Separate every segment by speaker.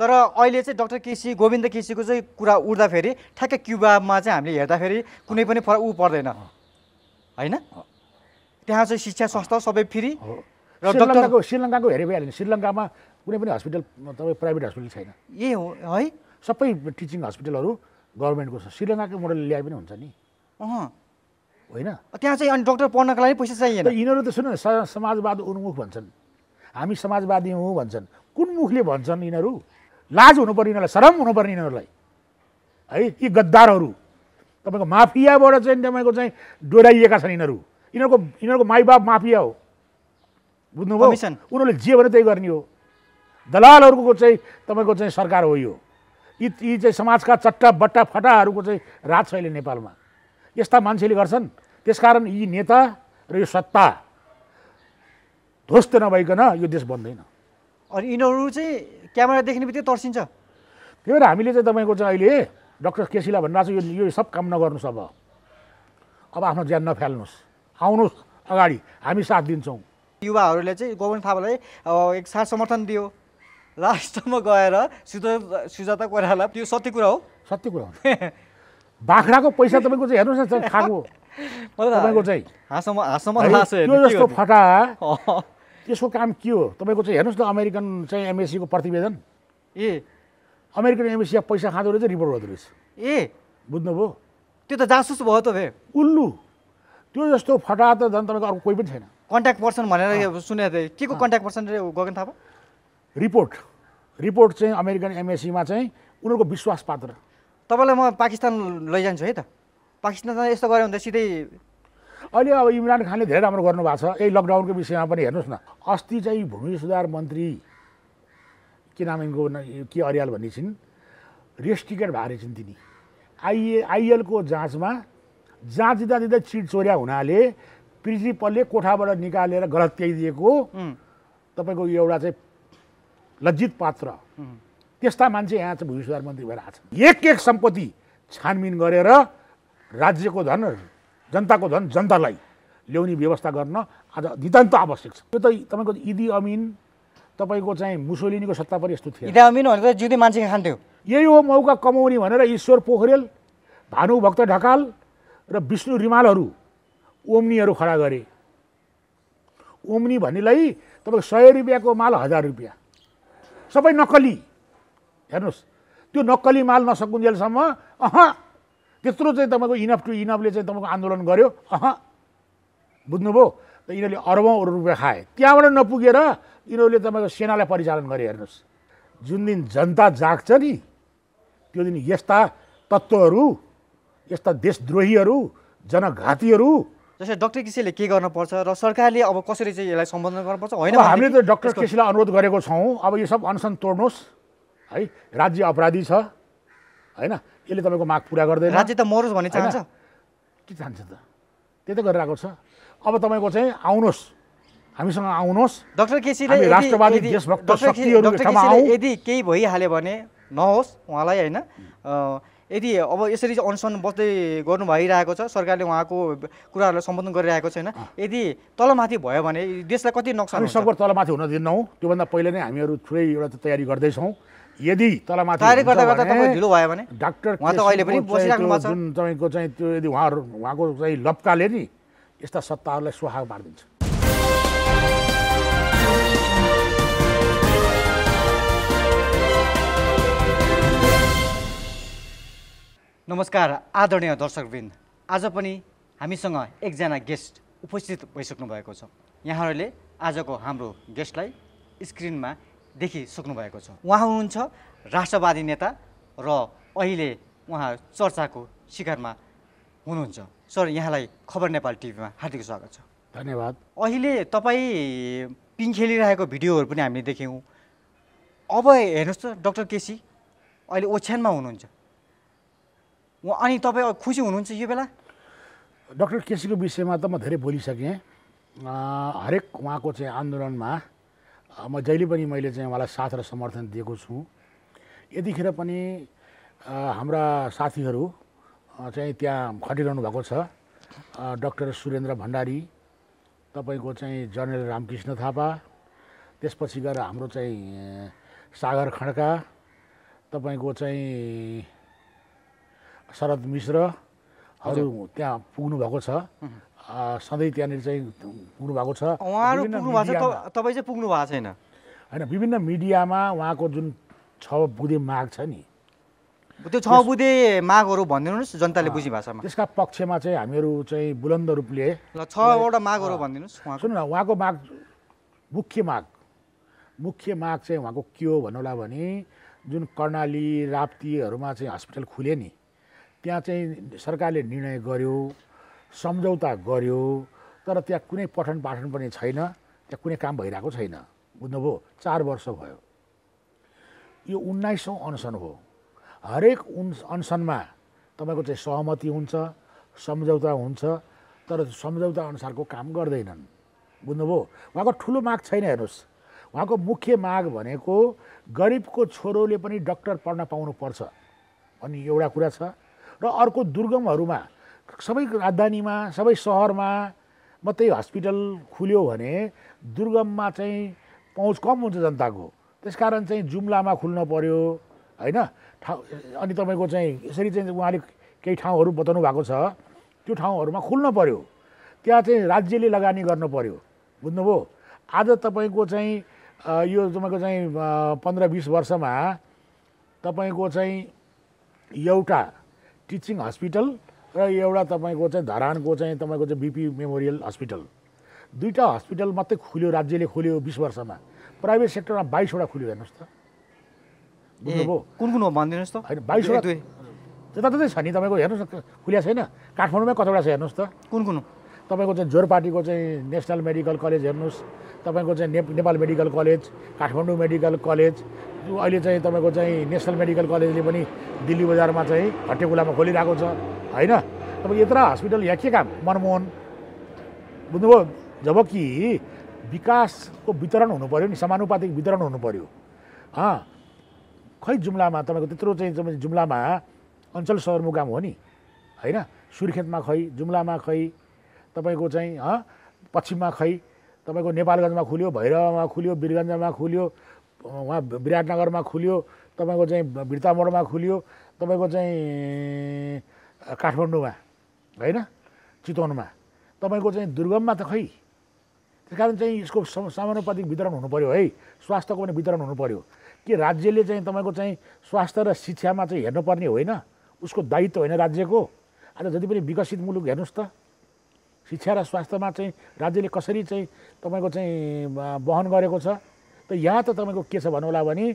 Speaker 1: तर अहिले चाहिँ डक्टर केसी गोविन्द केसीको चाहिँ कुरा उठ्दाखेरि ठ्याक्कै क्युबामा चाहिँ हामीले हेर्दाखेरि कुनै पनि फरक ऊ पर्दैन होइन
Speaker 2: त्यहाँ चाहिँ शिक्षा संस्था सबै फ्री र डक्टरको श्रीलङ्काको हेरे भइहाल्यो श्रीलङ्कामा कुनै पनि हस्पिटल तपाईँ प्राइभेट हस्पिटल छैन यही हो है सबै टिचिङ हस्पिटलहरू गभर्मेन्टको छ श्रीलङ्काको मोडल ल्याए पनि हुन्छ नि अँ होइन त्यहाँ चाहिँ अनि डक्टर पढ्नको लागि पैसा चाहिएन यिनीहरू त सुन समाजवाद उन्मुख भन्छन् हामी समाजवादी हौँ भन्छन् कुन मुखले भन्छन् यिनीहरू लाज हुनुपर्ने यिनीहरूलाई शरम हुनुपर्ने यिनीहरूलाई है यी गद्दारहरू तपाईँको माफियाबाट चाहिँ तपाईँको चाहिँ डोडाइएका छन् यिनीहरू यिनीहरूको यिनीहरूको माइबाप माफिया हो बुझ्नुभयो उनीहरूले जे भने त्यही गर्ने हो दलालहरूको चाहिँ तपाईँको चाहिँ सरकार हो यो यी यी चाहिँ समाजका चट्टा बट्टा फटाहरूको चाहिँ राज छ अहिले नेपालमा यस्ता मान्छेले गर्छन् त्यसकारण यी नेता र यो सत्ता ध्वस्त नभइकन यो देश बन्दैन अनि यिनीहरू चाहिँ क्यामेरा देख्ने बित्तिकै तर्सिन्छ त्यही भएर हामीले चाहिँ तपाईँको चाहिँ अहिले डक्टर केसीलाई भन्नुभएको छ यो यो सब काम नगर्नुहोस् अब अब आफ्नो ज्यान नफाल्नुहोस् आउनुहोस् अगाडि हामी साथ दिन्छौँ
Speaker 1: युवाहरूले चाहिँ गोविन्द थापालाई एक साथ समर्थन दियो लास्टमा गएर सुजा सुजाता कोइराला त्यो सत्य कुरा हो सत्य कुरा हो
Speaker 2: बाख्राको पैसा तपाईँको चाहिँ हेर्नुहोस् न खाएको तपाईँको चाहिँ
Speaker 1: हाँसम्म हाँसम्म फटा
Speaker 2: त्यसको काम के हो तपाईँको चाहिँ हेर्नुहोस् न अमेरिकन चाहिँ एमएससीको प्रतिवेदन ए अमेरिकन एमएससी पैसा खाँदो रहेछ रिपोर्ट गर्दो रहेछ ए बुझ्नुभयो त्यो त जासुस भयो त भए उल्लु त्यो जस्तो फटा त झन् तपाईँको अर्को कोही पनि छैन कन्ट्याक्ट पर्सन भनेर सुनेको थिएँ के को contact person Gagan Thapa report report चाहिँ अमेरिकन एमएससीमा चाहिँ उनीहरूको विश्वास पात्र तपाईँलाई म पाकिस्तान लैजान्छु है त पाकिस्तान यस्तो गऱ्यो भने त सिधै अहिले अब इमरान खानले धेरै राम्रो गर्नुभएको छ यही लकडाउनको विषयमा पनि हेर्नुहोस् न अस्ति चाहिँ भूमि सुधार मन्त्री के नाम के अर्याल भन्ने छिन् रेस्टिकेट भएर छिन् तिनी आइए आइएलको जाँचमा जाँच दिँदा दिँदा चिट चोर्या हुनाले प्रिन्सिपलले कोठाबाट निकालेर गलत त्याइदिएको तपाईँको एउटा चाहिँ लज्जित पात्र त्यस्ता मान्छे यहाँ चाहिँ भूमि सुधार मन्त्री भएर आएको छ एक एक सम्पत्ति छानबिन गरेर राज्यको धन जनताको धन जनतालाई ल्याउने व्यवस्था गर्न आज नितान्त आवश्यक छ त्यो त तपाईँको इदी अमिन तपाईँको चाहिँ मुसोलिनीको सत्ता पनि यस्तो थियो इदी अमिन भनेर जिउँदै मान्छे खान्थ्यो यही हो मौका कमाउने भनेर ईश्वर पोखरेल भानुभक्त ढकाल र विष्णु रिमालहरू ओम्नीहरू खडा गरे ओम्नी भन्नेलाई तपाईँको सय रुपियाँको माल हजार रुपियाँ सबै नक्कली हेर्नुहोस् त्यो नक्कली माल नसकुन्जेलसम्म अह त्यत्रो चाहिँ तपाईँको इनफ टु इनफले चाहिँ तपाईँको आन्दोलन गर्यो अह बुझ्नुभयो त यिनीहरूले अरबौँ रुपियाँ खाए त्यहाँबाट नपुगेर यिनीहरूले तपाईँको सेनालाई परिचालन गरे हेर्नुहोस् जुन दिन जनता जाग्छ नि त्यो दिन यस्ता तत्त्वहरू यस्ता देशद्रोहीहरू जनघातीहरू जस्तै डक्टर केसीले के गर्नुपर्छ र सरकारले अब कसरी
Speaker 1: चाहिँ यसलाई सम्बोधन गर्नुपर्छ होइन हामीले त डक्टर केसीलाई
Speaker 2: अनुरोध गरेको छौँ अब यो सब अनसन तोड्नुहोस् है राज्य अपराधी छ होइन यसले तपाईँको माग पुरा गर्दैन राज्य त मरोस् भन्ने चाहन्छ के चाहन्छ त त्यही त गरिरहेको छ अब तपाईँको चाहिँ आउनुहोस् हामीसँग आउनुहोस् डक्टर केसीले राष्ट्रवादी देशभक्त यदि केही भइहाल्यो
Speaker 1: भने नहोस् उहाँलाई होइन यदि अब यसरी अनसन बस्दै गर्नु भइरहेको छ सरकारले उहाँको कुराहरूलाई सम्बोधन गरिरहेको छ छैन यदि तलमाथि भयो भने देशलाई कति नोक्सान
Speaker 2: सबै तलमाथि हुन दिन्नौँ त्योभन्दा पहिले नै हामीहरू थुरै एउटा तयारी गर्दैछौँ यदि ढिलो भयो भने डाक्टर जुन तपाईँको चाहिँ त्यो यदि उहाँहरू उहाँको चाहिँ लप्काले नि यस्ता सत्ताहरूलाई सुहाग पारिदिन्छ
Speaker 1: नमस्कार आदरणीय दर्शकवृन्द आज पनि हामीसँग एकजना गेस्ट उपस्थित भइसक्नु भएको छ यहाँहरूले आजको हाम्रो गेस्टलाई स्क्रिनमा देखिसक्नु भएको छ उहाँ हुनुहुन्छ राष्ट्रवादी नेता र अहिले उहाँ चर्चाको शिखरमा हुनुहुन्छ सर यहाँलाई खबर नेपाल टिभीमा हार्दिक स्वागत छ धन्यवाद अहिले तपाईँ पिङ खेलिरहेको भिडियोहरू पनि हामीले देख्यौँ अब हेर्नुहोस् त डक्टर
Speaker 2: केसी अहिले ओछ्यानमा हुनुहुन्छ अनि तपाईँ खुसी हुनुहुन्छ यो बेला डक्टर केसीको विषयमा त म धेरै बोलिसकेँ हरेक उहाँको चाहिँ आन्दोलनमा म जहिले पनि मैले चाहिँ उहाँलाई साथ र समर्थन दिएको छु यतिखेर पनि हाम्रा साथीहरू चाहिँ त्यहाँ खटिरहनु भएको छ डक्टर सुरेन्द्र भण्डारी तपाईँको चाहिँ जनरल रामकृष्ण थापा त्यसपछि गएर हाम्रो चाहिँ सागर खड्का तपाईँको चाहिँ शरद मिश्रहरू त्यहाँ पुग्नुभएको छ सधैँ त्यहाँनिर चाहिँ पुग्नु भएको छ उहाँहरू पुग्नु छ तपाईँ चाहिँ पुग्नु भएको छैन होइन विभिन्न मिडियामा उहाँको जुन छ बुधे माग छ नि त्यो छ बुधे मागहरू भनिदिनुहोस् जनताले बुझी भाषामा त्यसका पक्षमा चाहिँ हामीहरू चाहिँ बुलन्द रूपले छवटा मागहरू भनिदिनुहोस् सुन्नु न उहाँको माग मुख्य माग मुख्य माग चाहिँ उहाँको के हो भन्नुहोला भने जुन कर्णाली राप्तीहरूमा चाहिँ हस्पिटल खुल्यो नि त्यहाँ चाहिँ सरकारले निर्णय गर्यो सम्झौता गर्यो तर त्यहाँ कुनै पठन पाठन पनि छैन त्यहाँ कुनै काम भइरहेको छैन बुझ्नुभयो चार वर्ष भयो यो उन्नाइसौँ अनसन हो हरेक उन् अनसनमा तपाईँको चाहिँ सहमति हुन्छ सम्झौता हुन्छ तर सम्झौता अनुसारको काम गर्दैनन् बुझ्नुभयो उहाँको ठुलो माग छैन हेर्नुहोस् उहाँको मुख्य माग भनेको गरिबको छोरोले पनि डक्टर पढ्न पाउनुपर्छ अनि एउटा कुरा छ र अर्को दुर्गमहरूमा सबै राजधानीमा सबै सहरमा मात्रै हस्पिटल खुल्यो भने दुर्गममा चाहिँ पहुँच कम हुन्छ जनताको त्यस कारण चाहिँ जुम्लामा खुल्न पऱ्यो होइन ठाउँ अनि तपाईँको चाहिँ यसरी चाहिँ उहाँले केही ठाउँहरू बताउनु भएको छ त्यो ठाउँहरूमा खुल्न पऱ्यो त्यहाँ चाहिँ राज्यले लगानी गर्नु पऱ्यो बुझ्नुभयो आज तपाईँको चाहिँ यो तपाईँको चाहिँ पन्ध्र बिस वर्षमा तपाईँको चाहिँ एउटा टिचिङ हस्पिटल र एउटा तपाईँको चाहिँ धरानको चाहिँ तपाईँको चाहिँ बिपी मेमोरियल हस्पिटल दुईवटा हस्पिटल मात्रै खुल्यो राज्यले खोल्यो बिस वर्षमा प्राइभेट सेक्टरमा बाइसवटा खुल्यो हेर्नुहोस् त बुझ्नुभयो कुन कुन हो भनिदिनुहोस् त होइन बाइसवटा छ नि तपाईँको हेर्नुहोस् न खुलिया छैन काठमाडौँमै कतिवटा छ हेर्नुहोस् त कुन कुन तपाईँको चाहिँ जोरपाटीको चाहिँ नेसनल मेडिकल कलेज हेर्नुहोस् तपाईँको चाहिँ ने Nepal medical college Kathmandu medical college अहिले चाहिँ तपाईँको चाहिँ नेसनल मेडिकल कलेजले पनि दिल्ली बजारमा चाहिँ हट्टेकुलामा खोलिरहेको छ होइन अब यत्र हस्पिटल यहाँ के काम मनमोहन बुझ्नुभयो जब कि विकासको वितरण हुनु पऱ्यो नि समानुपातिक वितरण हुनु पऱ्यो खै जुम्लामा तपाईँको त्यत्रो चाहिँ जुम्लामा अञ्चल सदरमुकाम हो नि होइन सुर्खेतमा खै जुम्लामा खै तपाईँको चाहिँ पश्चिममा खै तपाईँको नेपालगञ्जमा खुल्यो भैरवमा खुल्यो वीरगञ्जमा खुल्यो उहाँ विराटनगरमा खुल्यो तपाईँको चाहिँ बिर्तामोडमा खुल्यो तपाईँको चाहिँ काठमाडौँमा होइन चितवनमा तपाईँको चाहिँ दुर्गममा त खै त्यस कारण चाहिँ यसको समानुपातिक वितरण हुनु पऱ्यो है स्वास्थ्यको पनि वितरण हुनु पऱ्यो कि राज्यले चाहिँ तपाईँको चाहिँ स्वास्थ्य र शिक्षामा चाहिँ हेर्नुपर्ने होइन उसको दायित्व होइन राज्यको आज जति पनि विकसित मुलुक हेर्नुहोस् त शिक्षा र स्वास्थ्यमा चाहिँ राज्यले कसरी चाहिँ तपाईँको चाहिँ वहन गरेको छ त यहाँ त तपाईँको के छ भन्नुहोला भने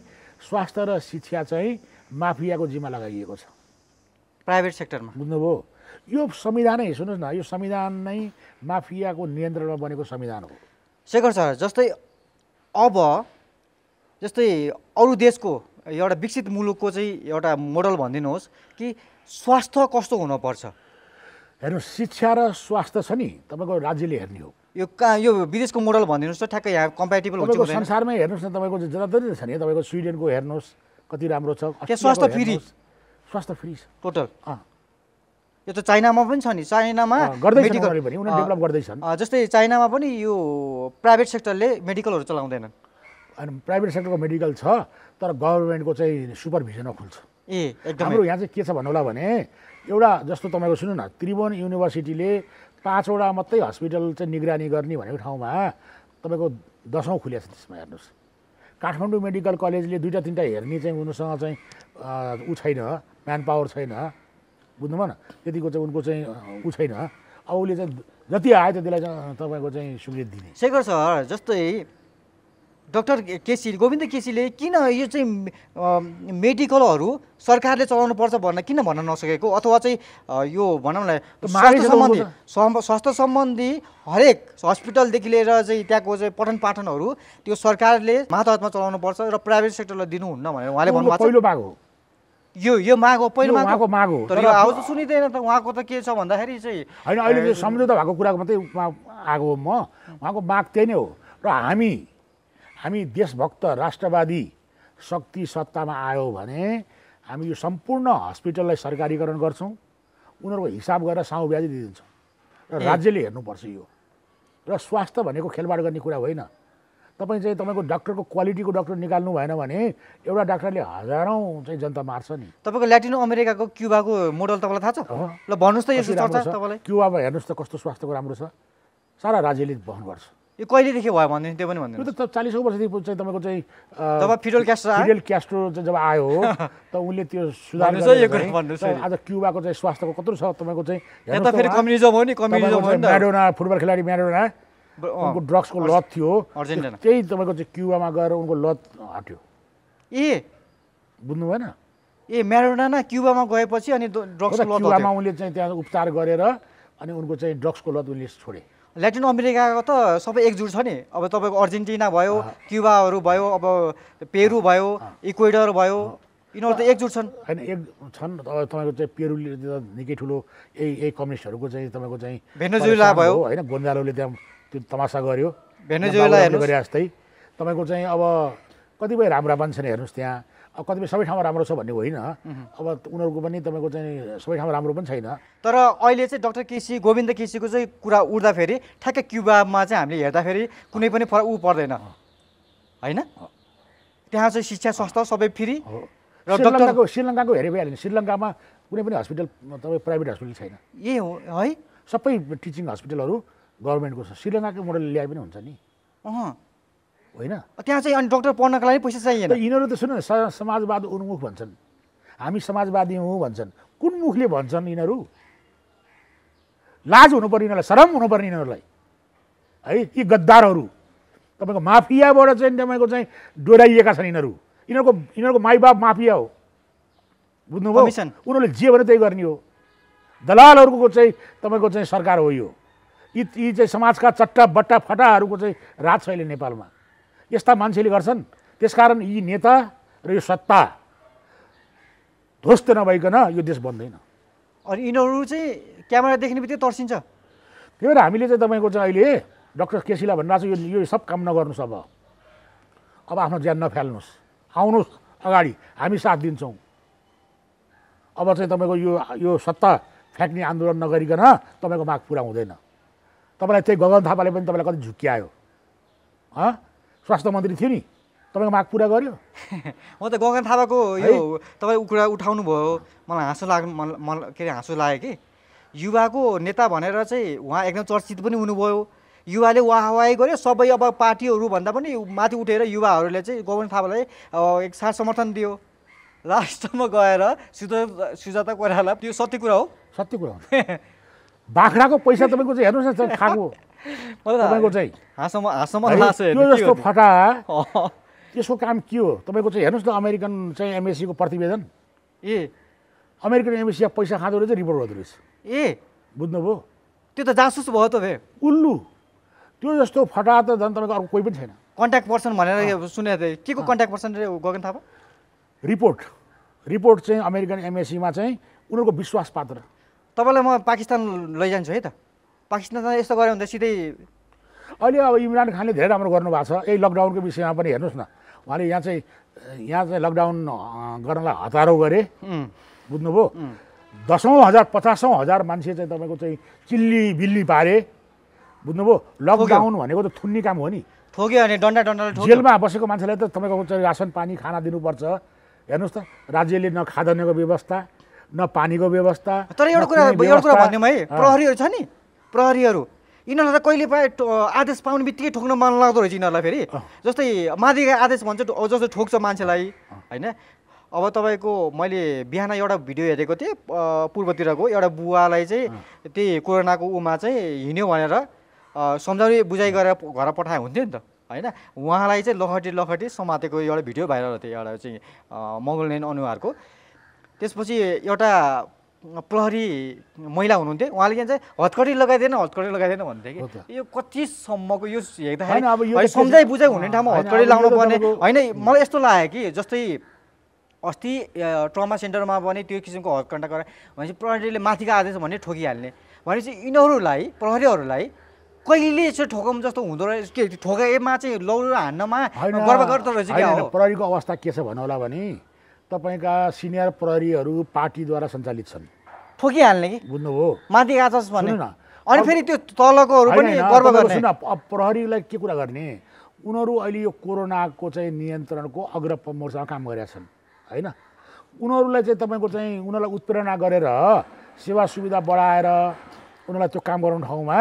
Speaker 2: स्वास्थ्य र शिक्षा चाहिँ माफियाको जिम्मा लगाइएको छ प्राइभेट सेक्टरमा बुझ्नुभयो यो संविधानै सुन्नुहोस् न यो संविधान नै माफियाको नियन्त्रणमा बनेको संविधान हो शेखर सर जस्तै अब जस्तै अरू देशको एउटा
Speaker 1: विकसित मुलुकको चाहिँ एउटा मोडल भनिदिनुहोस् कि स्वास्थ्य कस्तो हुनुपर्छ
Speaker 2: हेर्नु शिक्षा र स्वास्थ्य छ नि तपाईँको राज्यले हेर्ने हो
Speaker 1: यो कहाँ यो विदेशको मोडल
Speaker 2: भनिदिनुहोस् त ठ्याक्कै यहाँ कम्पेटेबल हुन्छ संसारमै हेर्नुहोस् न तपाईँको जताततै छ नि तपाईँको स्विडेनको हेर्नुहोस् कति राम्रो छ स्वास्थ्य फ्री स्वास्थ्य फ्री छ टोटल यो त चाइनामा पनि छ नि चाइनामा
Speaker 1: गर्दै डेभलप गर्दैछन् जस्तै चाइनामा पनि यो प्राइभेट सेक्टरले मेडिकलहरू चलाउँदैनन्
Speaker 2: होइन प्राइभेट सेक्टरको मेडिकल छ तर गभर्मेन्टको चाहिँ सुपरभिजनमा खुल्छ
Speaker 1: ए एकदम हाम्रो
Speaker 2: यहाँ चाहिँ के छ भन्नु होला भने एउटा जस्तो तपाईँको सुन्नु न त्रिभुवन युनिभर्सिटीले पाँचवटा मात्रै हस्पिटल चाहिँ निगरानी गर्ने भनेको ठाउँमा तपाईँको दसौँ खुलिएको छ त्यसमा हेर्नुहोस् काठमाडौँ मेडिकल कलेजले दुईवटा तिनवटा हेर्ने चाहिँ उनीसँग चाहिँ ऊ छैन म्यान पावर छैन बुझ्नुभयो न त्यतिको चाहिँ उनको चाहिँ ऊ छैन अब उसले चाहिँ जति आयो त्यसलाई तपाईँको चाहिँ सुविधा दिने शेखर सर
Speaker 1: जस्तै डक्टर केसी गोविन्द केसीले किन यो चाहिँ मेडिकलहरू सरकारले चलाउनु पर्छ भन्न किन भन्न नसकेको अथवा चाहिँ यो भनौँ न स्वास्थ्य सम्बन्धी स्वास्थ्य सम्बन्धी हरेक हस्पिटलदेखि लिएर चाहिँ त्यहाँको चाहिँ पठन पाठनहरू त्यो सरकारले मातहतमा चलाउनु पर्छ र प्राइभेट सेक्टरलाई दिनुहुन्न भनेर उहाँले भन्नुभएको पहिलो
Speaker 2: माग यो यो माग हो पहिलो माग माग हो तर यो आवाज त
Speaker 1: सुनिँदैन त उहाँको त के छ भन्दाखेरि चाहिँ
Speaker 2: होइन अहिले सम्झौता भएको कुराको मात्रै आएको हो म उहाँको माग त्यही नै हो र हामी हामी देशभक्त राष्ट्रवादी शक्ति सत्तामा आयो भने हामी यो सम्पूर्ण हस्पिटललाई सरकारीकरण गर्छौँ उनीहरूको हिसाब गरेर साउ ब्याज दिइदिन्छौँ र राज्यले हेर्नुपर्छ यो र स्वास्थ्य भनेको खेलबाड गर्ने कुरा होइन तपाईँ चाहिँ तपाईँको डाक्टरको क्वालिटीको डाक्टर निकाल्नु भएन भने एउटा डाक्टरले हजारौँ चाहिँ जनता मार्छ नि
Speaker 1: तपाईँको ल्याटिनो अमेरिकाको क्युबाको मोडल तपाईँलाई थाहा छ
Speaker 2: ल भन्नुहोस् त यसको चर्चा क्युबामा हेर्नुहोस् त कस्तो स्वास्थ्यको राम्रो छ सारा राज्यले बहन गर्छ यो कहिलेदेखि भयो भनिदिनु त्यो पनि भन्दैन त चालिसौँ वर्षदेखि चाहिँ तपाईँको चाहिँ जब फिडल क्यास्ट्रो फिडल क्यास्ट्रो चाहिँ जब आयो त उसले त्यो सुधार आज क्युबाको चाहिँ स्वास्थ्यको कत्रो छ तपाईँको चाहिँ यता फेरि कम्युनिजम हो नि कम्युनिजम नि म्याडोना फुटबल खेलाडी म्याडोना उनको ड्रग्सको लत थियो त्यही तपाईँको चाहिँ क्युबामा गएर उनको लत हट्यो ए बुझ्नु भएन ए म्याडोना क्युबामा गएपछि अनि ड्रग्स क्युबामा उनले चाहिँ त्यहाँ उपचार
Speaker 1: गरेर अनि उनको चाहिँ ड्रग्सको लत उनले छोडे ल्याटिन अमेरिकाको त सबै एकजुट छ नि अब तपाईँको अर्जेन्टिना भयो क्युबाहरू भयो अब पेरु भयो इक्वेडर भयो
Speaker 2: यिनीहरू त एकजुट छन् होइन एक छन् तपाईँको चाहिँ पेरुले निकै ठुलो यही यही कम्युनिस्टहरूको चाहिँ तपाईँको चाहिँ भेनेजुएला भयो होइन गोन्जालोले त्यहाँ त्यो तमासा गऱ्यो भेनेजुला गरे जस्तै तपाईँको चाहिँ अब कतिपय राम्रा मान्छे हेर्नुहोस् त्यहाँ अब कतिपय सबै ठाउँमा राम्रो छ भन्ने होइन अब उनीहरूको पनि तपाईँको चाहिँ सबै ठाउँमा राम्रो पनि छैन तर अहिले
Speaker 1: चाहिँ डक्टर केसी गोविन्द केसीको चाहिँ कुरा उठ्दाखेरि ठ्याक्कै क्युबामा चाहिँ हामीले हेर्दाखेरि कुनै
Speaker 2: पनि फरक ऊ पर्दैन होइन त्यहाँ चाहिँ शिक्षा संस्था सबै फ्री र श्रीलङ्काको श्रीलङ्काको हेरे भइहाल्यो श्रीलङ्कामा कुनै पनि हस्पिटल तपाईँ प्राइभेट हस्पिटल छैन ए हो है सबै टिचिङ हस्पिटलहरू गभर्मेन्टको छ श्रीलङ्काको मोडल ल्याए पनि हुन्छ नि अँ होइन त्यहाँ चाहिँ अनि डक्टर पढ्नको लागि पैसा चाहिएन यिनीहरू त सुन समाजवाद उन्मुख भन्छन् हामी समाजवादी हौँ भन्छन् कुन मुखले भन्छन् यिनीहरू लाज हुनुपर्ने यिनीहरूलाई शरम हुनुपर्ने यिनीहरूलाई है यी गद्दारहरू तपाईँको माफियाबाट चाहिँ तपाईँको चाहिँ डोडाइएका छन् यिनीहरू यिनीहरूको यिनीहरूको माइबाप माफिया हो बुझ्नुभयो उनीहरूले जे भने त्यही गर्ने हो दलालहरूको चाहिँ तपाईँको चाहिँ सरकार हो यो यी यी चाहिँ समाजका चट्टा बट्टा फटाहरूको चाहिँ राज छ अहिले नेपालमा यस्ता मान्छेले गर्छन् त्यसकारण यी नेता र यो सत्ता ध्वस्त नभइकन यो देश बन्दैन अनि यिनीहरू चाहिँ क्यामेरा देख्ने बित्तिकै तर्सिन्छ त्यही भएर हामीले चाहिँ तपाईँको चाहिँ अहिले डक्टर केसीलाई भन्नुभएको छ यो यो सब काम नगर्नुहोस् अब अब आफ्नो ज्यान नफाल्नुहोस् आउनुहोस् अगाडि हामी साथ दिन्छौँ अब चाहिँ तपाईँको यो यो सत्ता फ्याँक्ने आन्दोलन नगरिकन तपाईँको माग पुरा हुँदैन तपाईँलाई त्यही गगन थापाले पनि तपाईँलाई कति झुक्क्यायो स्वास्थ्य मन्त्री थियो नि तपाईँको माग पुरा गर्यो म त गगन थापाको यो
Speaker 1: तपाईँ कुरा उठाउनु भयो मलाई हाँसो लाग्नु मन मन के अरे हाँसो लाग्यो कि युवाको नेता भनेर चाहिँ उहाँ एकदम चर्चित पनि हुनुभयो युवाले वाहवाही गर्यो सबै अब पार्टीहरूभन्दा पनि माथि उठेर युवाहरूले चाहिँ गगन थापालाई एक साथ समर्थन दियो लास्टमा गएर सुजाता सुजाता कोइराला त्यो सत्य कुरा हो
Speaker 2: सत्य कुरा हो बाख्राको पैसा तपाईँको चाहिँ हेर्नुहोस् न खाएको तपाईँको चाहिँ त्यो जस्तो फटा त्यसको काम के हो तपाईँको चाहिँ हेर्नुहोस् न अमेरिकन चाहिँ एमएससीको प्रतिवेदन ए अमेरिकन एमएससी पैसा खाँदो रहेछ रिपोर्ट गर्दो रहेछ ए बुझ्नुभयो त्यो त जासुस भयो त भे उल्लु त्यो जस्तो फटा त झन् तपाईँको अर्को कोही पनि छैन कन्ट्याक्ट पर्सन भनेर सुनेको थिएँ के को contact person Gagan Thapa report report चाहिँ अमेरिकन एमएससीमा चाहिँ उनीहरूको विश्वास पात्र तपाईँलाई म पाकिस्तान लैजान्छु है त पाकिस्तान यस्तो गऱ्यो भने त सिधै अहिले अब इमरान खानले धेरै राम्रो गर्नुभएको छ यही लकडाउनको विषयमा पनि हेर्नुहोस् न उहाँले यहाँ चाहिँ यहाँ चाहिँ लकडाउन गर्नलाई हतारो गरे बुझ्नुभयो दसौँ हजार पचासौँ हजार मान्छे चाहिँ तपाईँको चाहिँ चिल्ली बिल्ली पारे बुझ्नुभयो लकडाउन भनेको त थुन्ने काम हो नि
Speaker 1: थोक्यो भने डन्डा डन्डा जेलमा
Speaker 2: बसेको मान्छेलाई त तपाईँको चाहिँ रासन पानी खाना दिनुपर्छ हेर्नुहोस् त राज्यले न खाद्यान्नको व्यवस्था न पानीको व्यवस्था तर एउटा कुरा एउटा कुरा है प्रहरीहरू छ नि प्रहरीहरू
Speaker 1: यिनीहरूलाई त कहिले पाए आदेश पाउने बित्तिकै ठोक्न मन लाग्दो रहेछ यिनीहरूलाई फेरि जस्तै मादिका आदेश भन्छ जस्तो ठोक्छ मान्छेलाई होइन अब तपाईँको मैले बिहान एउटा भिडियो हेरेको थिएँ पूर्वतिरको एउटा बुवालाई चाहिँ त्यही कोरोनाको उमा चाहिँ हिँड्यो भनेर सम्झाउने बुझाइ गरेर घर पठाए हुन्थ्यो नि त होइन उहाँलाई चाहिँ लखटी लखटी समातेको एउटा भिडियो भाइरल थियो एउटा चाहिँ मङ्गलनेन अनुहारको त्यसपछि एउटा प्रहरी महिला हुनुहुन्थ्यो उहाँले के भन्छ हतकडी लगाइदिएन हतकडी लगाइदिएन भन्थ्यो कि यो कतिसम्मको यो हेर्दाखेरि सम्झाइ बुझाइ हुने ठाउँमा हतकडी लाउनु पर्ने होइन मलाई यस्तो लाग्यो कि जस्तै अस्ति ट्रमा सेन्टरमा पनि त्यो किसिमको हतकण्डा गरे भनेपछि प्रहरीले माथिको आदेश भन्ने ठोकिहाल्ने भनेपछि यिनीहरूलाई प्रहरीहरूलाई कहिले चाहिँ ठोकम जस्तो हुँदो रहेछ के ठोकाएमा चाहिँ लौरो हान्नमा गर्व गर्दो रहेछ
Speaker 2: प्रहरीको अवस्था के छ होला भने तपाईँका सिनियर प्रहरीहरू पार्टीद्वारा सञ्चालित छन् ठोकिहाल्ने कि बुझ्नुभयो माथि गएको छ अनि फेरि त्यो तलको प्रहरीलाई के कुरा गर्ने उनीहरू अहिले यो कोरोनाको चाहिँ नियन्त्रणको अग्र मोर्चामा काम गरेका छन् होइन उनीहरूलाई चाहिँ तपाईँको चाहिँ उनीहरूलाई उत्प्रेरणा गरेर सेवा सुविधा बढाएर उनीहरूलाई त्यो काम गराउने ठाउँमा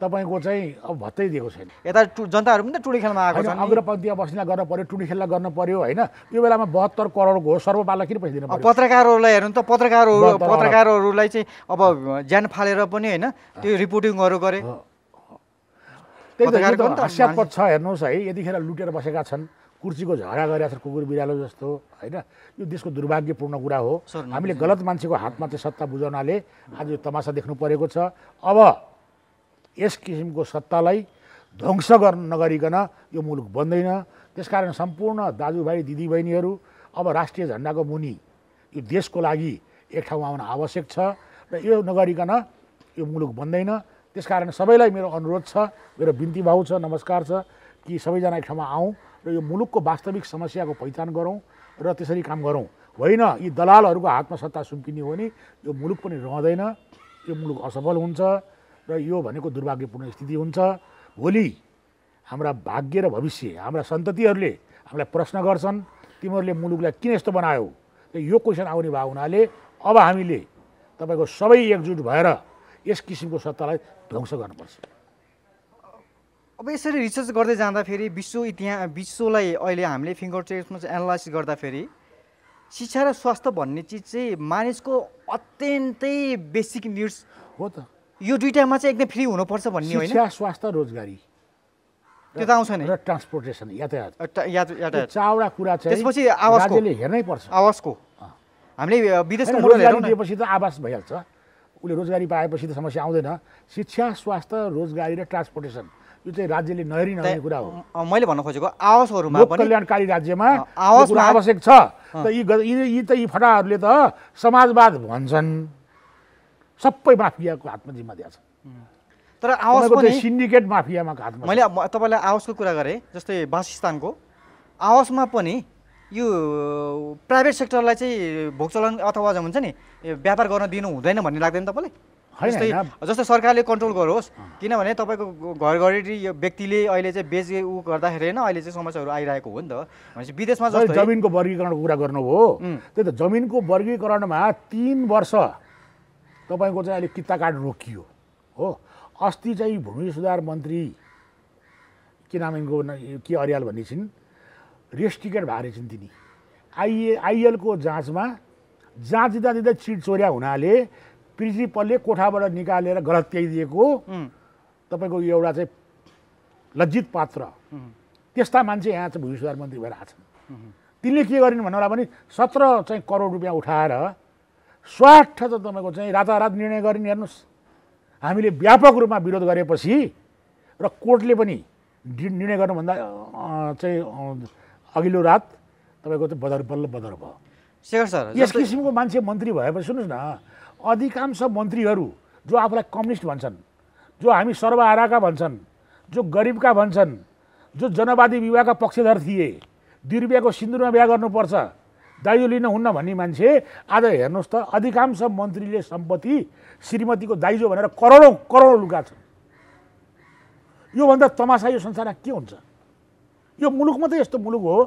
Speaker 2: तपाईँको चाहिँ अब भत्तै दिएको छैन यता जनताहरू पनि त टुडी खेलमा आएको छ अग्रपन्थीमा बस्नेलाई गर्न पऱ्यो टुडी खेललाई गर्न पऱ्यो होइन त्यो बेलामा बहत्तर करोडको हो सर्वपाललाई किन पैसा दिनु पत्रकारहरूलाई हेर्नु त पत्रकारहरू
Speaker 1: पत्रकारहरूलाई चाहिँ अब ज्यान फालेर पनि होइन त्यो रिपोर्टिङहरू गरे त्यही त हस्यापद
Speaker 2: छ हेर्नुहोस् है यतिखेर लुटेर बसेका छन् कुर्सीको झगडा गरेका छन् कुकुर बिरालो जस्तो होइन यो देशको दुर्भाग्यपूर्ण कुरा हो हामीले गलत मान्छेको हातमा चाहिँ सत्ता बुझाउनाले आज यो तमासा देख्नु परेको छ अब यस किसिमको सत्तालाई ध्वंस गर्न नगरिकन यो मुलुक बन्दैन त्यसकारण सम्पूर्ण दाजुभाइ दिदीबहिनीहरू अब राष्ट्रिय झन्डाको मुनि यो देशको लागि एक ठाउँमा आउन आवश्यक छ र यो नगरिकन यो मुलुक बन्दैन त्यसकारण सबैलाई मेरो अनुरोध छ मेरो बिन्ती भाउ छ नमस्कार छ कि सबैजना एक ठाउँमा आउँ र यो मुलुकको वास्तविक समस्याको पहिचान गरौँ र त्यसरी काम गरौँ होइन यी दलालहरूको हातमा सत्ता सुम्पिने हो भने यो मुलुक पनि रहँदैन यो मुलुक असफल हुन्छ र यो भनेको दुर्भाग्यपूर्ण स्थिति हुन्छ भोलि हाम्रा भाग्य र भविष्य हाम्रा सन्ततिहरूले हामीलाई प्रश्न गर्छन् तिमीहरूले मुलुकलाई किन यस्तो बनायौ र यो क्वेसन आउने भएको हुनाले अब हामीले तपाईँको सबै एकजुट भएर यस किसिमको सत्तालाई ध्वंस गर्नुपर्छ अब यसरी रिसर्च गर्दै
Speaker 1: जाँदाखेरि विश्व इतिहास विश्वलाई अहिले हामीले फिङ्गर टेस्टमा एनालाइसिस गर्दाखेरि शिक्षा र स्वास्थ्य भन्ने चिज चाहिँ मानिसको अत्यन्तै बेसिक निड्स हो त यो दुइटामा चाहिँ एकदम फ्री हुनुपर्छ भन्ने होइन
Speaker 2: स्वास्थ्य रोजगारी त्यो त आउँछ नि र ट्रान्सपोर्टेसन यातायात यातायात चारवटा कुरा चाहिँ त्यसपछि आवासको
Speaker 1: हेर्नै पर्छ आवासको
Speaker 2: हामीले विदेशको दिएपछि त आवास भइहाल्छ उसले रोजगारी पाएपछि त समस्या आउँदैन शिक्षा स्वास्थ्य रोजगारी र ट्रान्सपोर्टेसन यो चाहिँ राज्यले नहेरी नहेर्ने कुरा हो मैले भन्न खोजेको आवासहरूमा कल्याणकारी राज्यमा आवास आवश्यक छ त यी यी त यी फटाहरूले त समाजवाद भन्छन् सबै माफियाको हातमा जिम्मा दिएको छ तर आवाज पनि सिन्डिकेट माफियामा हातमा मैले तपाईँलाई आवासको कुरा
Speaker 1: गरेँ जस्तै बासिस्तानको आवासमा पनि यो प्राइभेट सेक्टरलाई चाहिँ भोगचलन अथवा हुन्छ नि व्यापार गर्न दिनु हुँदैन भन्ने लाग्दैन तपाईँलाई जस्तै जस्तै सरकारले कन्ट्रोल गरोस् किनभने तपाईँको घर घरेटी यो व्यक्तिले अहिले चाहिँ बेच ऊ गर्दाखेरि होइन अहिले चाहिँ समस्याहरू आइरहेको हो नि त भनेपछि विदेशमा जमिनको
Speaker 2: वर्गीकरणको कुरा गर्नुभयो त्यही त जमिनको वर्गीकरणमा तिन वर्ष तपाईँको चाहिँ अहिले किता कार्ड रोकियो हो अस्ति चाहिँ भूमि सुधार मन्त्री के नाम यिनको के अरियाल भन्ने छिन् रेस्टिकेट भएर छिन् तिनी आइए आइएलको जाँचमा जाँच दिँदा दिँदै चिट चोर्या हुनाले प्रिन्सिपलले कोठाबाट निकालेर गलत त्याइदिएको तपाईँको एउटा चाहिँ लज्जित पात्र त्यस्ता मान्छे यहाँ चाहिँ भूमि सुधार मन्त्री भएर आएछन् तिनले के गरिन् भन्नुहोला पनि सत्र चाहिँ करोड रुपियाँ उठाएर स्वार्थ त तपाईँको चाहिँ रातारात निर्णय नि हेर्नुहोस् हामीले व्यापक रूपमा विरोध गरेपछि र कोर्टले पनि निर्णय गर्नुभन्दा चाहिँ अघिल्लो रात तपाईँको चाहिँ बदर बल्ल बदर भयो शेखर सर यस किसिमको मान्छे मन्त्री भएपछि सुन्नुहोस् न अधिकांश मन्त्रीहरू जो आफूलाई कम्युनिस्ट भन्छन् जो हामी सर्वहाराका भन्छन् जो गरिबका भन्छन् जो जनवादी विवाहका पक्षधर थिए दुई रुपियाँको सिन्दुरमा बिहा गर्नुपर्छ दाइजो लिन हुन्न भन्ने मान्छे आज हेर्नुहोस् त अधिकांश मन्त्रीले सम्पत्ति श्रीमतीको दाइजो भनेर करोडौँ करोडौँ लुगा छन् योभन्दा तमासा यो संसारमा के हुन्छ यो मुलुक मात्रै यस्तो मुलुक हो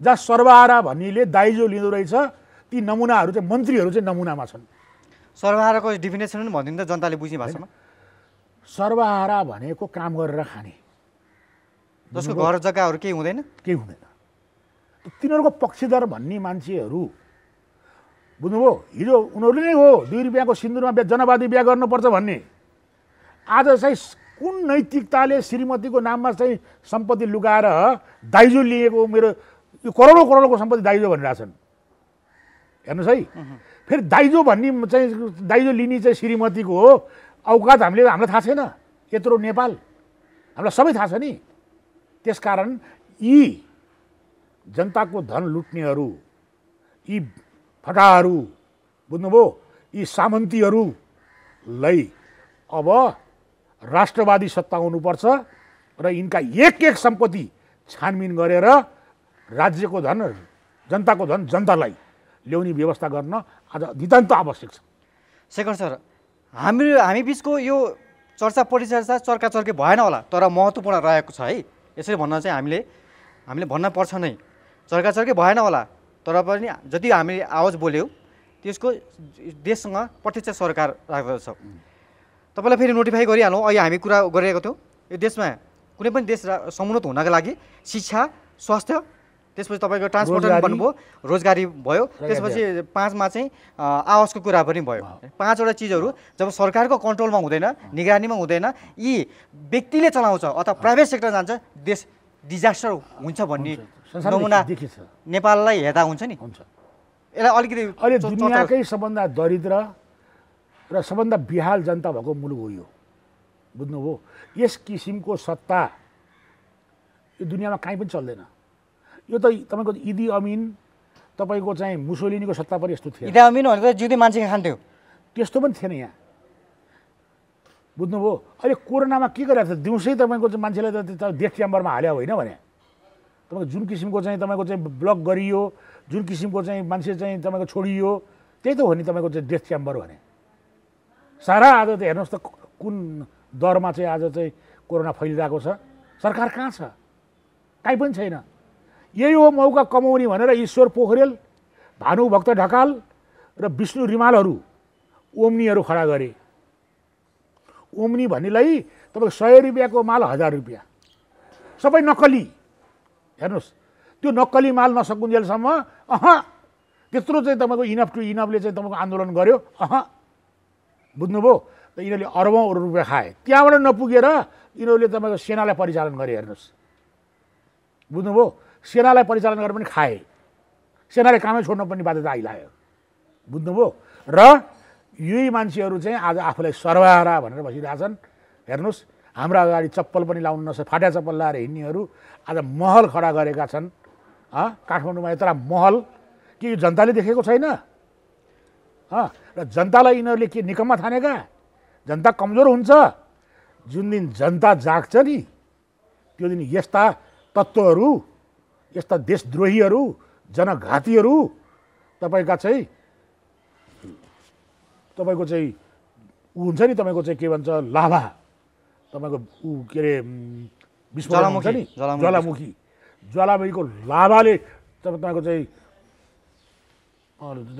Speaker 2: जहाँ सर्वहारा भन्नेले दाइजो लिँदो रहेछ ती नमुनाहरू चाहिँ मन्त्रीहरू चाहिँ नमुनामा छन् सर्वहाराको
Speaker 1: पनि भनिदिनु त जनताले बुझ्ने भाषामा
Speaker 2: सर्वहारा भनेको काम गरेर खाने जसको घर जग्गाहरू केही हुँदैन केही हुँदैन तिनीहरूको पक्षधर भन्ने मान्छेहरू बुझ्नुभयो हिजो उनीहरूले नै हो दुई रुपियाँको सिन्दुरमा बिहा जनवादी बिहा गर्नुपर्छ भन्ने आज चाहिँ कुन नैतिकताले श्रीमतीको नाममा चाहिँ सम्पत्ति लुगाएर दाइजो लिएको मेरो यो करोडौँ करोडको सम्पत्ति दाइजो भनिरहेछन् हेर्नुहोस् है फेरि दाइजो भन्ने चाहिँ दाइजो लिने चाहिँ श्रीमतीको हो औकात हामीले हामीलाई थाहा छैन यत्रो नेपाल हामीलाई सबै थाहा छ नि त्यस कारण यी जनताको धन लुट्नेहरू यी फटाहरू बुझ्नुभयो यी सामन्तीहरूलाई अब राष्ट्रवादी सत्ता आउनुपर्छ र यिनका एक एक सम्पत्ति छानबिन गरेर राज्यको धन जनताको धन जनतालाई ल्याउने व्यवस्था गर्न आज नितान्त आवश्यक छ शेखर सर हामी हामी बिचको यो चर्चा परिचर्चा चर्काचर्की भएन होला तर महत्त्वपूर्ण
Speaker 1: रहेको छ है यसरी भन्न चाहिँ हामीले हामीले भन्न पर्छ नै चर्काचर्कै भएन होला तर पनि जति हामी आवाज बोल्यौँ त्यसको देशसँग प्रत्यक्ष सरकार राख्दछ तपाईँलाई फेरि नोटिफाई गरिहालौँ अहिले हामी कुरा गरिरहेको थियौँ यो देशमा कुनै पनि देश समुन्नत हुनका लागि शिक्षा स्वास्थ्य त्यसपछि तपाईँको ट्रान्सपोर्टेसन भन्नुभयो रोजगारी भयो त्यसपछि पाँचमा चाहिँ आवासको कुरा पनि भयो पाँचवटा चिजहरू जब सरकारको कन्ट्रोलमा हुँदैन निगरानीमा हुँदैन यी व्यक्तिले चलाउँछ अथवा प्राइभेट सेक्टर जान्छ देश डिजास्टर हुन्छ भन्ने नमुना नेपाललाई हेर्दा
Speaker 2: हुन्छ नि हुन्छ यसलाई अलिकति अहिले दुनियाँकै सबभन्दा दरिद्र र सबभन्दा बिहाल जनता भएको मुलुक हो यो बुझ्नुभयो यस किसिमको सत्ता यो दुनियाँमा काहीँ पनि चल्दैन यो त तपाईँको इदी अमिन तपाईँको चाहिँ मुसोलिनीको सत्ता पनि यस्तो थियो इदी अमिन भनेको जिउँदै मान्छे खान्थ्यो त्यस्तो पनि थिएन यहाँ बुझ्नुभयो अहिले कोरोनामा के गरिरहेको छ दिउँसै तपाईँको चाहिँ मान्छेलाई त देश च्याम्बरमा हाल्यो होइन भने तपाईँको जुन किसिमको चाहिँ तपाईँको चाहिँ ब्लक गरियो जुन किसिमको चाहिँ मान्छे चाहिँ तपाईँको छोडियो त्यही त हो नि तपाईँको चाहिँ डेथ च्याम्बर भने सारा आज त हेर्नुहोस् त कुन दरमा चाहिँ आज चाहिँ कोरोना फैलिरहेको छ सरकार कहाँ छ काहीँ पनि छैन यही हो मौका कमाउने भनेर ईश्वर पोखरेल भानुभक्त ढकाल र विष्णु रिमालहरू ओम्नीहरू खडा गरे ओम्नी भन्नेलाई तपाईँको सय रुपियाँको माल हजार रुपियाँ सबै नक्कली हेर्नुहोस् त्यो नक्कली माल नसकुन्जेलसम्म अह त्यत्रो चाहिँ तपाईँको इनफ टु इनफले चाहिँ तपाईँको आन्दोलन गर्यो अह बुझ्नुभयो त यिनीहरूले अरबौँ रुपियाँ खाए त्यहाँबाट नपुगेर यिनीहरूले तपाईँको सेनालाई परिचालन गरे हेर्नुहोस् बुझ्नुभयो सेनालाई परिचालन गरेर पनि खाए सेनाले कामै पनि बाध्यता आइलायो बुझ्नुभयो र यही मान्छेहरू चाहिँ आज आफूलाई सर्वहारा भनेर बसिरहेछन् हेर्नुहोस् हाम्रा अगाडि चप्पल पनि लाउनु नसक्छ फाटा चप्पल लाएर हिँड्नेहरू आज महल खडा गरेका छन् काठमाडौँमा यत्र महल के यो जनताले देखेको छैन र जनतालाई यिनीहरूले के निकममा थानेका जनता कमजोर हुन्छ जुन दिन जनता जाग्छ नि त्यो दिन यस्ता तत्त्वहरू यस्ता देशद्रोहीहरू जनघातीहरू तपाईँका चाहिँ तपाईँको चाहिँ ऊ हुन्छ नि तपाईँको चाहिँ के भन्छ लाभा तपाईँको ऊ के अरे विस्फोटन नि ज्वालामुखी ज्वालामुखीको लाभाले तपाईँको चाहिँ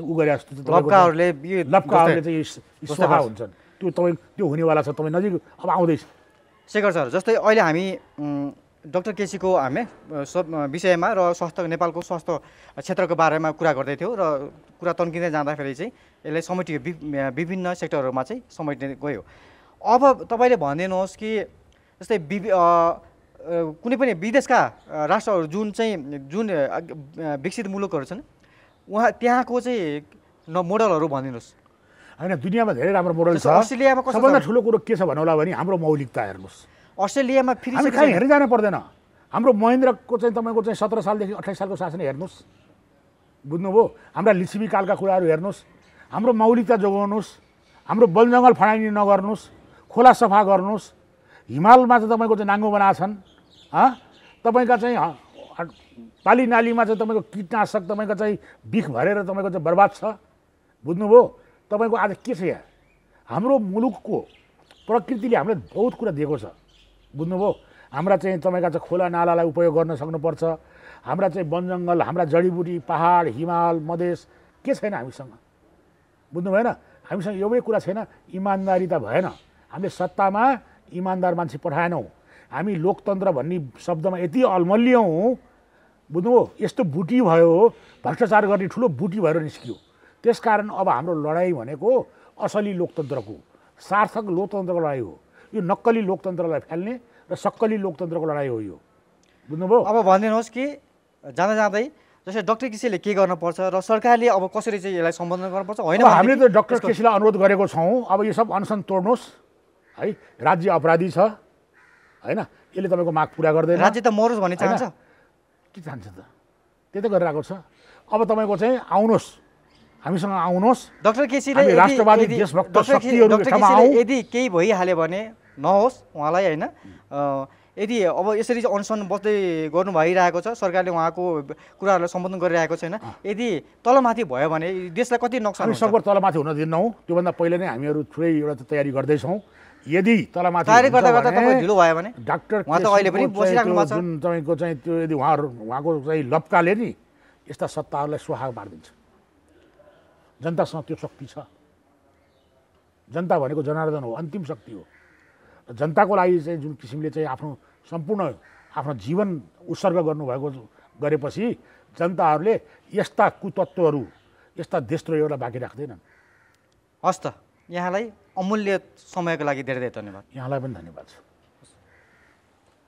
Speaker 2: ऊ गरे जस्तो लप्काहरूले लप्काहरूले चाहिँ सफा हुन्छन् त्यो तपाईँ त्यो हुनेवाला छ तपाईँ नजिक अब आउँदैछ शेखर सर जस्तै अहिले हामी
Speaker 1: डक्टर केसीको हामी विषयमा र स्वास्थ्य नेपालको स्वास्थ्य क्षेत्रको बारेमा कुरा गर्दै थियौँ र कुरा तन्किँदै जाँदाखेरि चाहिँ यसलाई समेटियो विभिन्न सेक्टरहरूमा चाहिँ समेट्ने गयो अब तपाईँले भनिदिनुहोस् कि जस्तै वि कुनै पनि विदेशका राष्ट्रहरू जुन चाहिँ जुन विकसित मुलुकहरू छन्
Speaker 2: उहाँ त्यहाँको चाहिँ न मोडलहरू भनिदिनुहोस् होइन दुनियाँमा धेरै राम्रो मोडल छ अस्ट्रेलियामा सबभन्दा ठुलो कुरो के छ भन्नु होला भने हाम्रो मौलिकता हेर्नुहोस् अस्ट्रेलियामा फेरि कहीँ हेर्दै जानु पर्दैन हाम्रो महेन्द्रको चाहिँ तपाईँको चाहिँ सत्र सालदेखि अठाइस सालको शासन हेर्नुहोस् बुझ्नुभयो हाम्रा लिच्छिमी कालका कुराहरू हेर्नुहोस् हाम्रो मौलिकता जोगाउनुहोस् हाम्रो जङ्गल फडाइनी नगर्नुहोस् खोला सफा गर्नुहोस् हिमालमा चाहिँ तपाईँको चाहिँ नाङ्गो छन् तपाईँका चाहिँ पाली नालीमा चाहिँ तपाईँको किटनाशक तपाईँको चाहिँ बिख भरेर तपाईँको चाहिँ बर्बाद छ बुझ्नुभयो तपाईँको आज के छ यहाँ हाम्रो मुलुकको प्रकृतिले हामीलाई बहुत कुरा दिएको छ बुझ्नुभयो हाम्रा चाहिँ तपाईँका चाहिँ खोला नालालाई उपयोग गर्न सक्नुपर्छ हाम्रा चाहिँ वन जङ्गल हाम्रा जडीबुटी पहाड हिमाल मधेस के छैन हामीसँग बुझ्नु भएन हामीसँग एउटै कुरा छैन इमान्दारी त भएन हामीले सत्तामा इमान्दार मान्छे पठाएनौँ हामी लोकतन्त्र भन्ने शब्दमा यति अल्मल्यौँ बुझ्नुभयो यस्तो बुटी भयो भ्रष्टाचार गर्ने ठुलो बुटी भएर निस्कियो त्यसकारण अब हाम्रो लडाइँ भनेको असली लोकतन्त्रको सार्थक लोकतन्त्रको लडाइँ हो यो नक्कली लोकतन्त्रलाई फ्याल्ने र सक्कली लोकतन्त्रको लडाइँ हो यो बुझ्नुभयो अब भनिदिनुहोस् कि जाँदा जाँदै जस्तै डक्टर केसीले के
Speaker 1: गर्नुपर्छ र सरकारले अब कसरी चाहिँ यसलाई सम्बोधन गर्नुपर्छ होइन हामीले त डक्टर केसीलाई
Speaker 2: अनुरोध गरेको छौँ अब यो सब अनसन तोड्नुहोस् है राज्य अपराधी छ होइन यसले तपाईँको माग पुरा गर्दैन राज्य त मरोस् भन्ने चाहन्छ के चाहन्छ त त्यही त गरिरहेको छ अब तपाईँको चाहिँ आउनुहोस् हामीसँग आउनुहोस् डक्टर केसीले राष्ट्रवादी देशभक्त यदि
Speaker 1: केही भइहाल्यो भने नहोस् उहाँलाई होइन यदि अब यसरी अनसन बस्दै गर्नु भइरहेको छ सरकारले उहाँको कुराहरूलाई सम्बोधन गरिरहेको छैन यदि तलमाथि भयो भने
Speaker 2: देशलाई कति नोक्सान सबै तलमाथि हुन दिन्नौँ त्योभन्दा पहिले नै हामीहरू थुप्रै एउटा तयारी गर्दैछौँ यदि जुन तपाईँको चाहिँ त्यो यदि उहाँहरू उहाँको चाहिँ लप्काले नि यस्ता सत्ताहरूलाई सुहाग पारिदिन्छ जनतासँग त्यो शक्ति छ जनता भनेको जनार्दन हो अन्तिम शक्ति हो जनताको लागि चाहिँ जुन किसिमले चाहिँ आफ्नो सम्पूर्ण आफ्नो जीवन उत्सर्ग गर्नुभएको गरेपछि जनताहरूले यस्ता कुतत्त्वहरू यस्ता देशद्रोहीहरूलाई बाँकी राख्दैनन् हस् त यहाँलाई अमूल्य समयको लागि धेरै धेरै धन्यवाद यहाँलाई पनि धन्यवाद छ